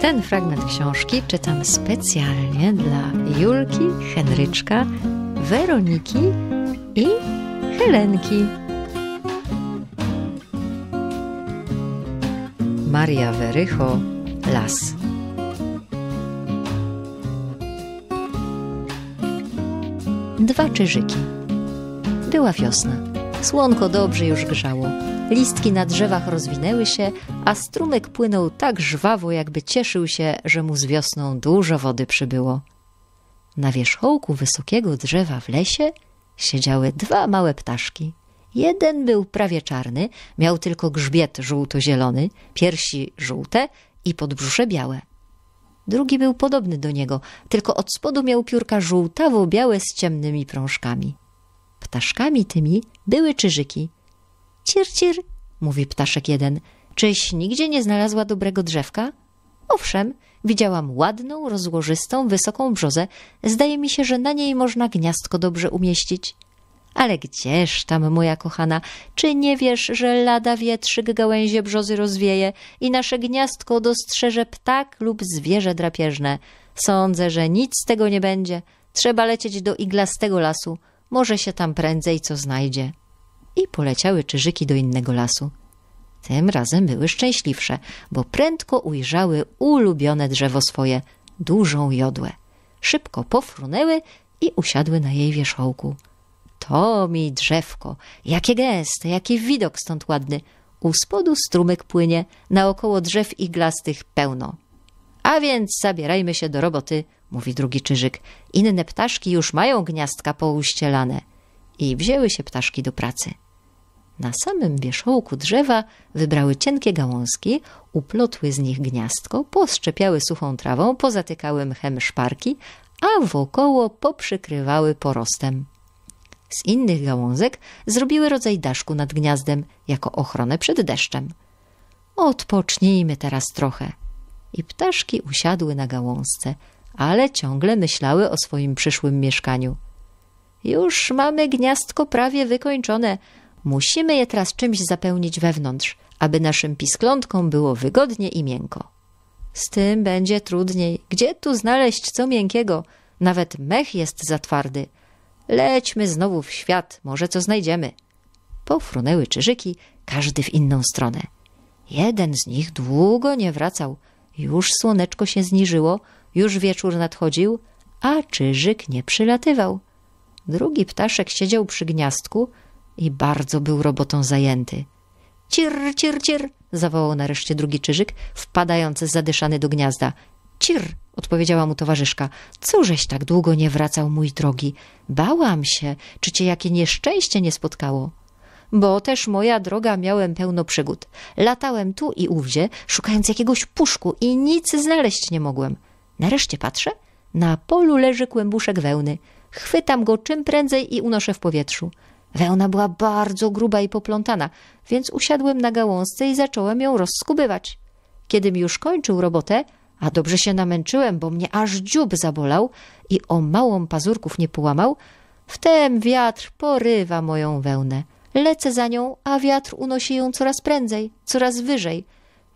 Ten fragment książki czytam specjalnie dla Julki, Henryczka, Weroniki i Helenki. Maria Werycho, Las. Dwa czyżyki. Była wiosna. Słonko dobrze już grzało. Listki na drzewach rozwinęły się, a strumyk płynął tak żwawo, jakby cieszył się, że mu z wiosną dużo wody przybyło. Na wierzchołku wysokiego drzewa w lesie siedziały dwa małe ptaszki. Jeden był prawie czarny, miał tylko grzbiet żółto-zielony, piersi żółte i podbrzusze białe. Drugi był podobny do niego, tylko od spodu miał piórka żółtawo-białe z ciemnymi prążkami. Ptaszkami tymi były czyżyki. Ciercier, mówi ptaszek jeden, czyś nigdzie nie znalazła dobrego drzewka? Owszem, widziałam ładną, rozłożystą, wysoką brzozę. Zdaje mi się, że na niej można gniazdko dobrze umieścić. Ale gdzież tam, moja kochana, czy nie wiesz, że lada wietrzyk gałęzie brzozy rozwieje i nasze gniazdko dostrzeże ptak lub zwierzę drapieżne? Sądzę, że nic z tego nie będzie. Trzeba lecieć do iglastego lasu. Może się tam prędzej co znajdzie. I poleciały czyżyki do innego lasu. Tym razem były szczęśliwsze, bo prędko ujrzały ulubione drzewo swoje, dużą jodłę. Szybko pofrunęły i usiadły na jej wierzchołku. To mi drzewko, jakie gęste, jaki widok stąd ładny. U spodu strumyk płynie, naokoło drzew iglastych pełno. A więc zabierajmy się do roboty, mówi drugi czyżyk. Inne ptaszki już mają gniazdka pouścielane. I wzięły się ptaszki do pracy. Na samym wierzchołku drzewa wybrały cienkie gałązki, uplotły z nich gniazdko, poszczepiały suchą trawą, pozatykały mchem szparki, a wokoło poprzykrywały porostem. Z innych gałązek zrobiły rodzaj daszku nad gniazdem jako ochronę przed deszczem. Odpocznijmy teraz trochę – i ptaszki usiadły na gałązce, ale ciągle myślały o swoim przyszłym mieszkaniu. Już mamy gniazdko prawie wykończone. Musimy je teraz czymś zapełnić wewnątrz, aby naszym pisklątkom było wygodnie i miękko. Z tym będzie trudniej. Gdzie tu znaleźć co miękkiego? Nawet mech jest za twardy. Lećmy znowu w świat, może co znajdziemy. Pofrunęły czyżyki, każdy w inną stronę. Jeden z nich długo nie wracał – już słoneczko się zniżyło, już wieczór nadchodził, a czyżyk nie przylatywał. Drugi ptaszek siedział przy gniazdku i bardzo był robotą zajęty. Cir, cir, cir, zawołał nareszcie drugi czyżyk, wpadając zadyszany do gniazda. Cir, odpowiedziała mu towarzyszka. Cóżeś tak długo nie wracał, mój drogi? Bałam się, czy cię jakie nieszczęście nie spotkało? bo też moja droga miałem pełno przygód. Latałem tu i ówdzie, szukając jakiegoś puszku i nic znaleźć nie mogłem. Nareszcie patrzę, na polu leży kłębuszek wełny. Chwytam go czym prędzej i unoszę w powietrzu. Wełna była bardzo gruba i poplątana, więc usiadłem na gałązce i zacząłem ją rozskubywać. Kiedym już kończył robotę, a dobrze się namęczyłem, bo mnie aż dziób zabolał i o małą pazurków nie połamał, wtem wiatr porywa moją wełnę. Lecę za nią, a wiatr unosi ją coraz prędzej, coraz wyżej.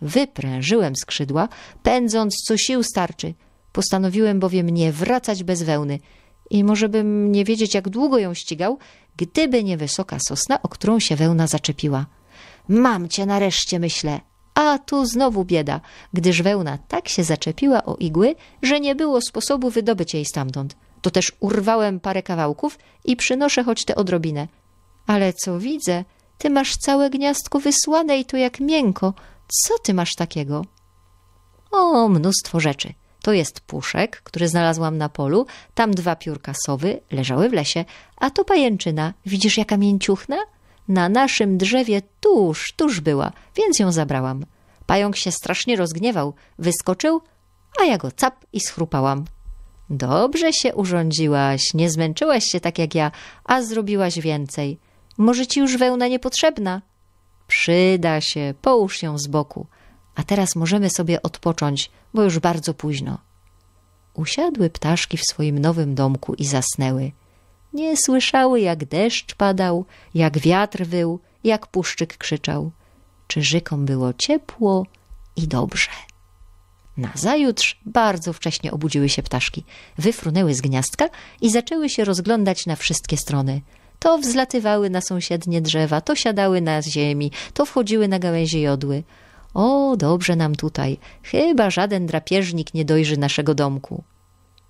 Wyprężyłem skrzydła, pędząc co sił starczy. Postanowiłem bowiem nie wracać bez wełny. I może bym nie wiedzieć, jak długo ją ścigał, gdyby nie wysoka sosna, o którą się wełna zaczepiła. Mam cię nareszcie, myślę. A tu znowu bieda, gdyż wełna tak się zaczepiła o igły, że nie było sposobu wydobyć jej stamtąd. To też urwałem parę kawałków i przynoszę choć tę odrobinę. Ale co widzę, ty masz całe gniazdko wysłane i to jak miękko. Co ty masz takiego? O, mnóstwo rzeczy. To jest puszek, który znalazłam na polu, tam dwa piórka sowy leżały w lesie, a to pajęczyna. Widzisz jaka mięciuchna? Na naszym drzewie tuż, tuż była, więc ją zabrałam. Pająk się strasznie rozgniewał, wyskoczył, a ja go cap i schrupałam. Dobrze się urządziłaś, nie zmęczyłaś się tak jak ja, a zrobiłaś więcej. Może ci już wełna niepotrzebna? Przyda się, połóż ją z boku. A teraz możemy sobie odpocząć, bo już bardzo późno. Usiadły ptaszki w swoim nowym domku i zasnęły. Nie słyszały, jak deszcz padał, jak wiatr wył, jak puszczyk krzyczał. Czyżykom było ciepło i dobrze. Nazajutrz bardzo wcześnie obudziły się ptaszki, wyfrunęły z gniazdka i zaczęły się rozglądać na wszystkie strony – to wzlatywały na sąsiednie drzewa, to siadały na ziemi, to wchodziły na gałęzie jodły. O, dobrze nam tutaj, chyba żaden drapieżnik nie dojrzy naszego domku.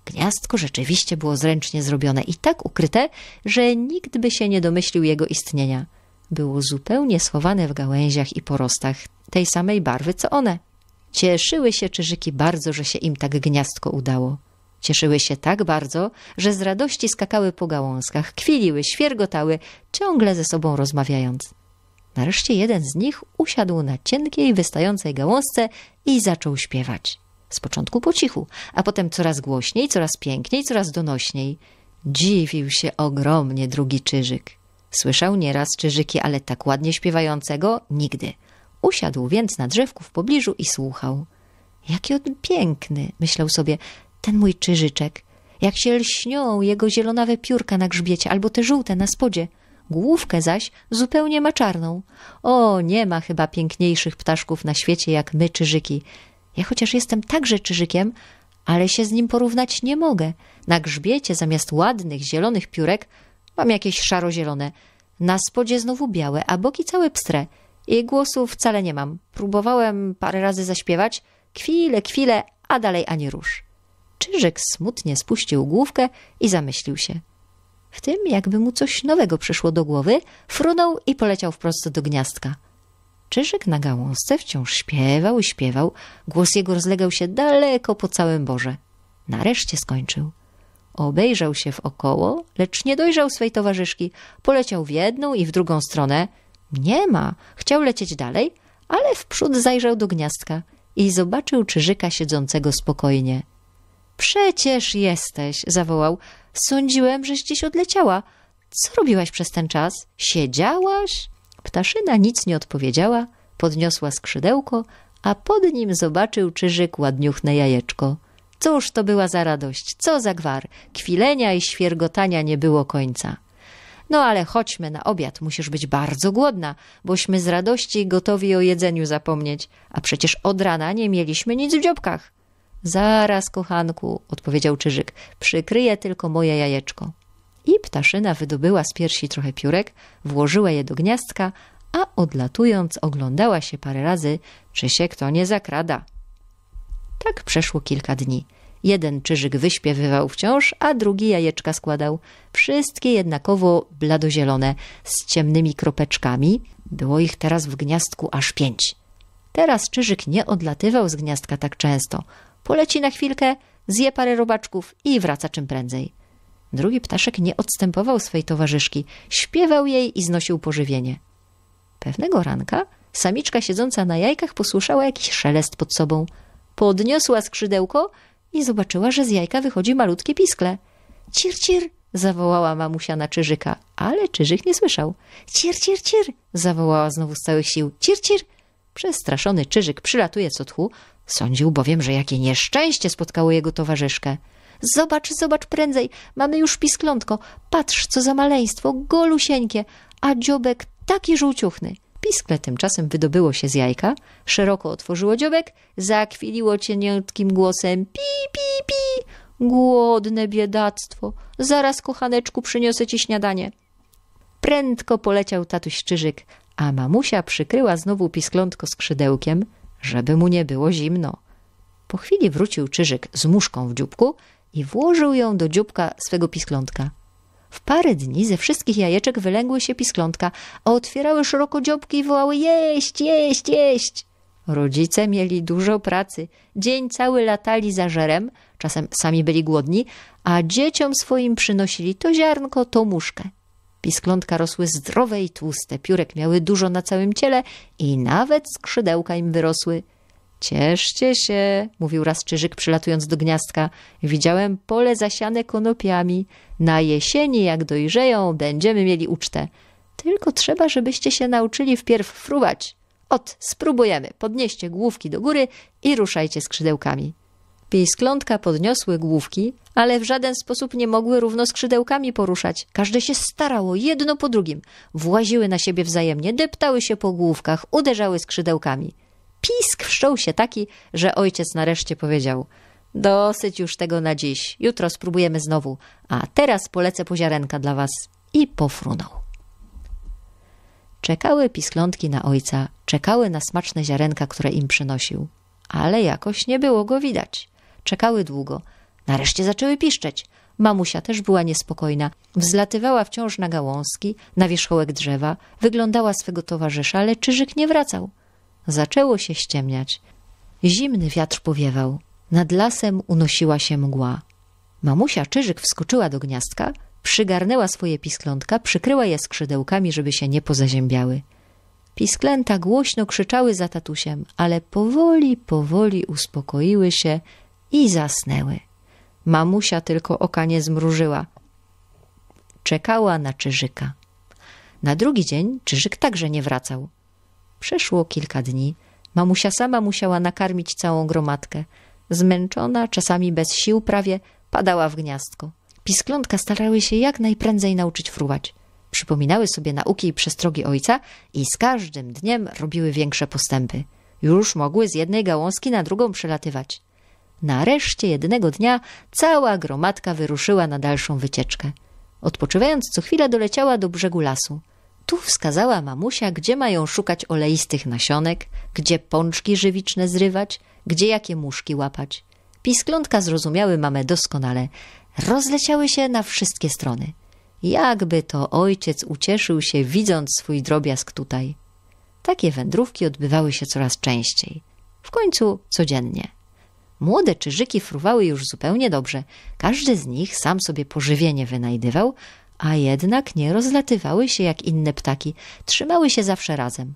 Gniazdko rzeczywiście było zręcznie zrobione i tak ukryte, że nikt by się nie domyślił jego istnienia. Było zupełnie schowane w gałęziach i porostach, tej samej barwy co one. Cieszyły się czyżyki bardzo, że się im tak gniazdko udało. Cieszyły się tak bardzo, że z radości skakały po gałązkach, kwiliły, świergotały, ciągle ze sobą rozmawiając. Nareszcie jeden z nich usiadł na cienkiej, wystającej gałązce i zaczął śpiewać. Z początku po cichu, a potem coraz głośniej, coraz piękniej, coraz donośniej. Dziwił się ogromnie drugi czyżyk. Słyszał nieraz czyżyki, ale tak ładnie śpiewającego nigdy. Usiadł więc na drzewku w pobliżu i słuchał. Jaki on piękny, myślał sobie, ten mój czyżyczek, jak się lśnią jego zielonawe piórka na grzbiecie albo te żółte na spodzie, główkę zaś zupełnie ma czarną. O, nie ma chyba piękniejszych ptaszków na świecie jak my czyżyki. Ja chociaż jestem także czyżykiem, ale się z nim porównać nie mogę. Na grzbiecie zamiast ładnych, zielonych piórek mam jakieś szaro-zielone. Na spodzie znowu białe, a boki całe pstre. I głosu wcale nie mam. Próbowałem parę razy zaśpiewać. Kwile, kwile, a dalej ani rusz. Czyżyk smutnie spuścił główkę i zamyślił się. W tym, jakby mu coś nowego przyszło do głowy, frunął i poleciał wprost do gniazdka. Czyżyk na gałązce wciąż śpiewał i śpiewał, głos jego rozlegał się daleko po całym Boże. Nareszcie skończył. Obejrzał się wokoło, lecz nie dojrzał swej towarzyszki. Poleciał w jedną i w drugą stronę. Nie ma. Chciał lecieć dalej, ale wprzód zajrzał do gniazdka i zobaczył Czyżyka siedzącego spokojnie. Przecież jesteś, zawołał. Sądziłem, żeś gdzieś odleciała. Co robiłaś przez ten czas? Siedziałaś? Ptaszyna nic nie odpowiedziała, podniosła skrzydełko, a pod nim zobaczył czyżyk ładniuchne jajeczko. Cóż to była za radość, co za gwar, kwilenia i świergotania nie było końca. No ale chodźmy na obiad, musisz być bardzo głodna, bośmy z radości gotowi o jedzeniu zapomnieć, a przecież od rana nie mieliśmy nic w dziobkach. Zaraz, kochanku, odpowiedział Czyżyk, przykryję tylko moje jajeczko. I ptaszyna wydobyła z piersi trochę piórek, włożyła je do gniazdka, a odlatując oglądała się parę razy, czy się kto nie zakrada. Tak przeszło kilka dni. Jeden czyżyk wyśpiewywał wciąż, a drugi jajeczka składał. Wszystkie jednakowo bladozielone, z ciemnymi kropeczkami. Było ich teraz w gniazdku aż pięć. Teraz czyżyk nie odlatywał z gniazdka tak często poleci na chwilkę, zje parę robaczków i wraca czym prędzej. Drugi ptaszek nie odstępował swej towarzyszki, śpiewał jej i znosił pożywienie. Pewnego ranka samiczka siedząca na jajkach posłyszała jakiś szelest pod sobą. Podniosła skrzydełko i zobaczyła, że z jajka wychodzi malutkie piskle. Cir, cir, zawołała mamusia na czyżyka, ale czyżyk nie słyszał. Cir, cir, cir, zawołała znowu z całych sił. Cir, cir, Przestraszony Czyżyk przylatuje co tchu, sądził bowiem, że jakie nieszczęście spotkało jego towarzyszkę. Zobacz, zobacz prędzej, mamy już pisklątko, patrz, co za maleństwo, golusieńkie, a dziobek taki żółciuchny. Piskle tymczasem wydobyło się z jajka, szeroko otworzyło dziobek, zakwiliło cieniutkim głosem pi, pi, pi. Głodne biedactwo, zaraz kochaneczku przyniosę ci śniadanie. Prędko poleciał tatuś Czyżyk, a mamusia przykryła znowu pisklątko skrzydełkiem, żeby mu nie było zimno. Po chwili wrócił Czyżyk z muszką w dzióbku i włożył ją do dzióbka swego pisklątka. W parę dni ze wszystkich jajeczek wylęgły się pisklątka, a otwierały szeroko dziobki i wołały jeść, jeść, jeść. Rodzice mieli dużo pracy. Dzień cały latali za żerem, czasem sami byli głodni, a dzieciom swoim przynosili to ziarnko, to muszkę. Pisklątka rosły zdrowe i tłuste, piórek miały dużo na całym ciele i nawet skrzydełka im wyrosły. Cieszcie się, mówił raz Czyżyk przylatując do gniazdka. Widziałem pole zasiane konopiami. Na jesieni, jak dojrzeją, będziemy mieli ucztę. Tylko trzeba, żebyście się nauczyli wpierw fruwać. Ot, spróbujemy. Podnieście główki do góry i ruszajcie skrzydełkami. Pisklątka podniosły główki, ale w żaden sposób nie mogły równo skrzydełkami poruszać. Każde się starało, jedno po drugim. Właziły na siebie wzajemnie, deptały się po główkach, uderzały skrzydełkami. Pisk wszczął się taki, że ojciec nareszcie powiedział – Dosyć już tego na dziś. Jutro spróbujemy znowu. A teraz polecę po ziarenka dla was. I pofrunął. Czekały pisklątki na ojca, czekały na smaczne ziarenka, które im przynosił. Ale jakoś nie było go widać. Czekały długo. Nareszcie zaczęły piszczeć. Mamusia też była niespokojna. Wzlatywała wciąż na gałązki, na wierzchołek drzewa, wyglądała swego towarzysza, ale czyżyk nie wracał. Zaczęło się ściemniać. Zimny wiatr powiewał. Nad lasem unosiła się mgła. Mamusia Czyżyk wskoczyła do gniazdka, przygarnęła swoje pisklątka, przykryła je skrzydełkami, żeby się nie pozaziębiały. Pisklęta głośno krzyczały za tatusiem, ale powoli, powoli uspokoiły się i zasnęły. Mamusia tylko oka nie zmrużyła. Czekała na Czyżyka. Na drugi dzień Czyżyk także nie wracał. Przeszło kilka dni. Mamusia sama musiała nakarmić całą gromadkę. Zmęczona, czasami bez sił prawie, padała w gniazdko. Pisklątka starały się jak najprędzej nauczyć fruwać. Przypominały sobie nauki i przestrogi ojca i z każdym dniem robiły większe postępy. Już mogły z jednej gałązki na drugą przelatywać. Nareszcie jednego dnia cała gromadka wyruszyła na dalszą wycieczkę. Odpoczywając co chwila doleciała do brzegu lasu. Tu wskazała mamusia, gdzie mają szukać oleistych nasionek, gdzie pączki żywiczne zrywać, gdzie jakie muszki łapać. Pisklątka zrozumiały mamę doskonale. Rozleciały się na wszystkie strony. Jakby to ojciec ucieszył się, widząc swój drobiazg tutaj. Takie wędrówki odbywały się coraz częściej. W końcu codziennie. Młode czyżyki fruwały już zupełnie dobrze. Każdy z nich sam sobie pożywienie wynajdywał, a jednak nie rozlatywały się jak inne ptaki, trzymały się zawsze razem.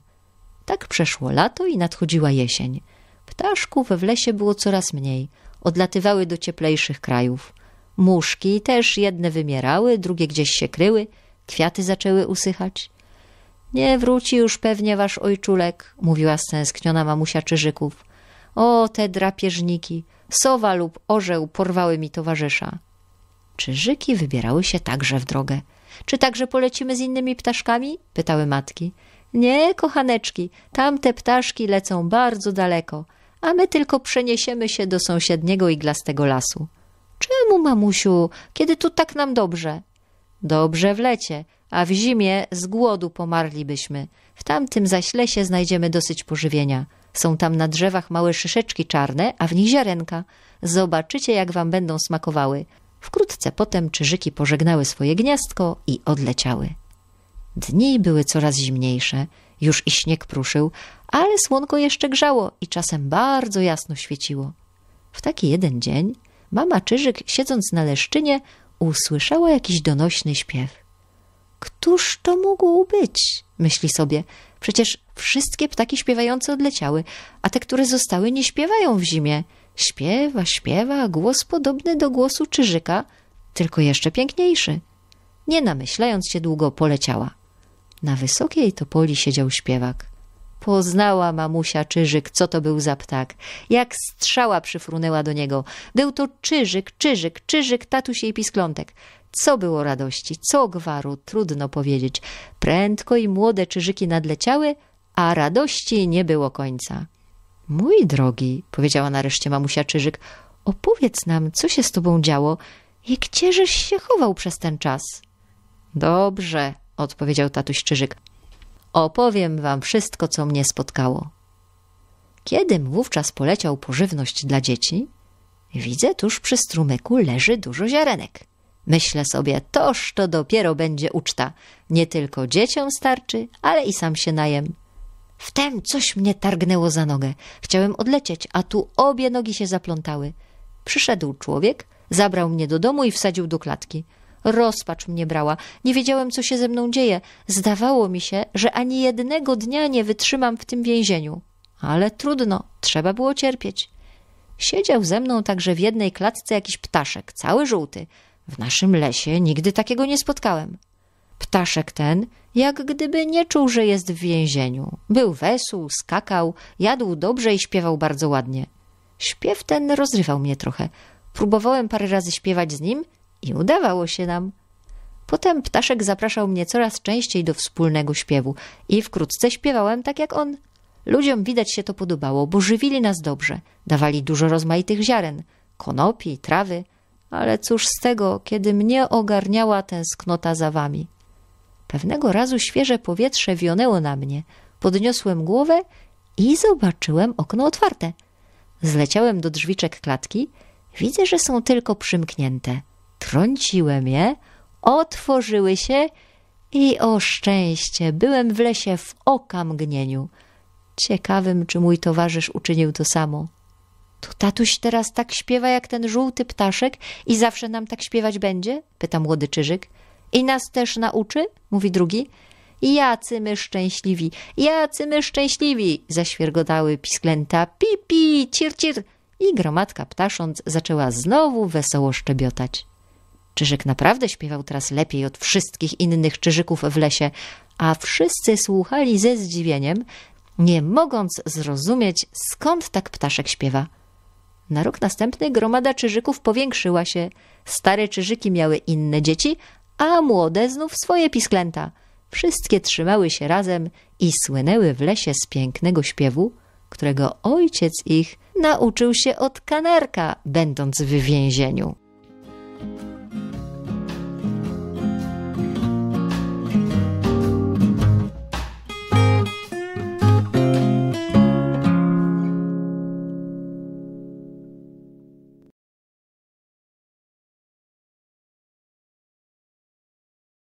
Tak przeszło lato i nadchodziła jesień. Ptaszków w lesie było coraz mniej, odlatywały do cieplejszych krajów. Muszki też jedne wymierały, drugie gdzieś się kryły, kwiaty zaczęły usychać. Nie wróci już pewnie wasz ojczulek, mówiła stęskniona mamusia czyżyków. O, te drapieżniki! Sowa lub orzeł porwały mi towarzysza. Czyżyki wybierały się także w drogę. Czy także polecimy z innymi ptaszkami? pytały matki. Nie, kochaneczki, tamte ptaszki lecą bardzo daleko, a my tylko przeniesiemy się do sąsiedniego iglastego lasu. Czemu, mamusiu, kiedy tu tak nam dobrze? Dobrze w lecie, a w zimie z głodu pomarlibyśmy. W tamtym zaś lesie znajdziemy dosyć pożywienia. Są tam na drzewach małe szyszeczki czarne, a w nich ziarenka. Zobaczycie, jak wam będą smakowały. Wkrótce potem czyżyki pożegnały swoje gniazdko i odleciały. Dni były coraz zimniejsze, już i śnieg pruszył, ale słonko jeszcze grzało i czasem bardzo jasno świeciło. W taki jeden dzień mama Czyżyk, siedząc na leszczynie, usłyszała jakiś donośny śpiew. Któż to mógł być? Myśli sobie. Przecież wszystkie ptaki śpiewające odleciały, a te, które zostały, nie śpiewają w zimie. Śpiewa, śpiewa, głos podobny do głosu czyżyka, tylko jeszcze piękniejszy. Nie namyślając się długo, poleciała. Na wysokiej topoli siedział śpiewak. Poznała mamusia czyżyk, co to był za ptak. Jak strzała przyfrunęła do niego. Był to czyżyk, czyżyk, czyżyk, tatuś jej pisklątek. Co było radości, co gwaru, trudno powiedzieć. Prędko i młode czyżyki nadleciały, a radości nie było końca. Mój drogi, powiedziała nareszcie mamusia czyżyk, opowiedz nam, co się z tobą działo i gdzieżeś się chował przez ten czas. Dobrze, odpowiedział tatuś czyżyk opowiem wam wszystko, co mnie spotkało. Kiedym wówczas poleciał po żywność dla dzieci, widzę tuż przy strumyku leży dużo ziarenek. Myślę sobie, toż to dopiero będzie uczta. Nie tylko dzieciom starczy, ale i sam się najem. Wtem coś mnie targnęło za nogę. Chciałem odlecieć, a tu obie nogi się zaplątały. Przyszedł człowiek, zabrał mnie do domu i wsadził do klatki – Rozpacz mnie brała. Nie wiedziałem, co się ze mną dzieje. Zdawało mi się, że ani jednego dnia nie wytrzymam w tym więzieniu. Ale trudno, trzeba było cierpieć. Siedział ze mną także w jednej klatce jakiś ptaszek, cały żółty. W naszym lesie nigdy takiego nie spotkałem. Ptaszek ten, jak gdyby nie czuł, że jest w więzieniu. Był wesół, skakał, jadł dobrze i śpiewał bardzo ładnie. Śpiew ten rozrywał mnie trochę. Próbowałem parę razy śpiewać z nim i udawało się nam. Potem ptaszek zapraszał mnie coraz częściej do wspólnego śpiewu i wkrótce śpiewałem tak jak on. Ludziom widać się to podobało, bo żywili nas dobrze. Dawali dużo rozmaitych ziaren, konopi, trawy. Ale cóż z tego, kiedy mnie ogarniała tęsknota za wami. Pewnego razu świeże powietrze wionęło na mnie. Podniosłem głowę i zobaczyłem okno otwarte. Zleciałem do drzwiczek klatki. Widzę, że są tylko przymknięte. Trąciłem je, otworzyły się i o szczęście byłem w lesie w okamgnieniu. Ciekawym, czy mój towarzysz uczynił to samo. To tatuś teraz tak śpiewa jak ten żółty ptaszek i zawsze nam tak śpiewać będzie? Pyta młody czyżyk. I nas też nauczy? Mówi drugi. Jacy my szczęśliwi, jacy my szczęśliwi, zaświergotały pisklęta. Pipi, cir, cir. I gromadka ptasząc zaczęła znowu wesoło szczebiotać. Czyżyk naprawdę śpiewał teraz lepiej od wszystkich innych czyżyków w lesie, a wszyscy słuchali ze zdziwieniem, nie mogąc zrozumieć, skąd tak ptaszek śpiewa. Na rok następny gromada czyżyków powiększyła się. Stare czyżyki miały inne dzieci, a młode znów swoje pisklęta. Wszystkie trzymały się razem i słynęły w lesie z pięknego śpiewu, którego ojciec ich nauczył się od kanarka, będąc w więzieniu.